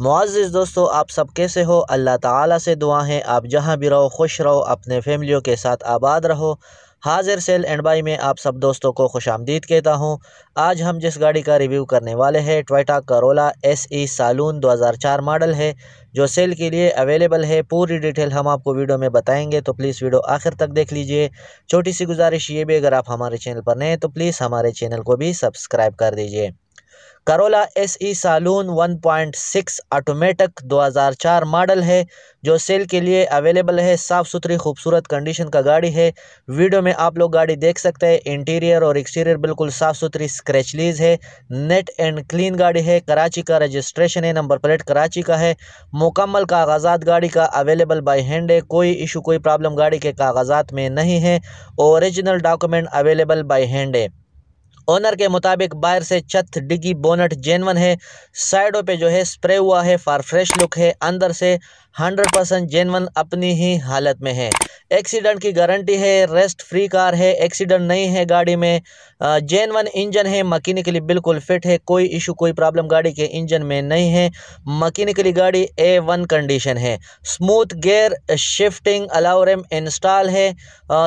मुआज़ दोस्तों आप सब कैसे हो अल्लाह ताला से दुआ है आप जहाँ भी रहो खुश रहो अपने फैमिलियों के साथ आबाद रहो हाजिर सेल एंड बाई में आप सब दोस्तों को खुश आमदीद कहता हूँ आज हम जिस गाड़ी का रिव्यू करने वाले हैं Toyota Corolla S E saloon 2004 model है जो सेल के लिए अवेलेबल है पूरी डिटेल हम आपको वीडियो में बताएंगे तो प्लीज़ वीडियो आखिर तक देख लीजिए छोटी सी गुजारिश ये भी अगर आप हमारे चैनल पर नए तो प्लीज़ हमारे चैनल को भी सब्सक्राइब कर दीजिए Corolla S E saloon 1.6 automatic 2004 model है जो सेल के लिए अवेलेबल है साफ़ सुथरी खूबसूरत कंडीशन का गाड़ी है वीडियो में आप लोग गाड़ी देख सकते हैं इंटीरियर और एक्सटीरियर बिल्कुल साफ़ सुथरी स्क्रैचलीज है नेट एंड क्लीन गाड़ी है कराची का रजिस्ट्रेशन है नंबर प्लेट कराची का है मुकम्मल कागजात गाड़ी का अवेलेबल बाई हैंड है कोई इशू कोई प्रॉब्लम गाड़ी के कागजात में नहीं है original document available by hand है ओनर के मुताबिक बाहर से छत डिगी बोनट जेनवन है साइडों पे जो है स्प्रे हुआ है फार फ्रेश लुक है अंदर से 100 परसेंट जेनवन अपनी ही हालत में है एक्सीडेंट की गारंटी है रेस्ट फ्री कार है एक्सीडेंट नहीं है गाड़ी में जेन वन इंजन है मकीनिकली बिल्कुल फिट है कोई इशू कोई प्रॉब्लम गाड़ी के इंजन में नहीं है मकीनिकली गाड़ी ए वन कंडीशन है smooth gear shifting alarm install है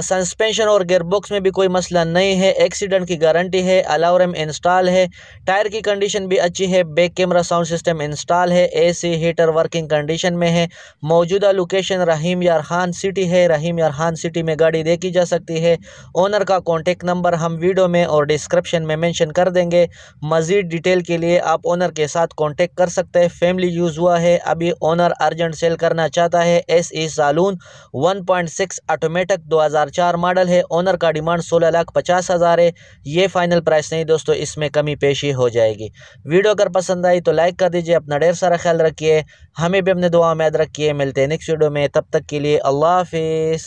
सस्पेंशन और गेयर बॉक्स में भी कोई मसला नहीं है एक्सीडेंट की गारंटी है अलाउरम इंस्टॉल है टायर की कंडीशन भी अच्छी है back camera sound system install है ए हीटर वर्किंग कंडीशन में है मौजूदा लोकेशन रहीम यार खान सिटी है रहीम सिक्किम या हान सिटी में गाड़ी देखी जा सकती है ओनर का कॉन्टेक्ट नंबर हम वीडियो में और डिस्क्रिप्शन में मैंशन कर देंगे मज़ीद डिटेल के लिए आप ओनर के साथ कॉन्टेक्ट कर सकते हैं फैमिली यूज़ हुआ है अभी ओनर अर्जेंट सेल करना चाहता है S E saloon one point six automatic दो हज़ार चार मॉडल है ओनर का डिमांड सोलह लाख पचास हज़ार है ये फाइनल प्राइस नहीं दोस्तों इसमें कमी पेशी हो जाएगी वीडियो अगर पसंद आई तो लाइक कर दीजिए अपना ढेर सारा ख्याल रखिए हमें भी अपने दुआ में याद रखिए मिलते हैं नेक्स्ट वीडियो में तब तक के लिए अल्लाह हाफिज़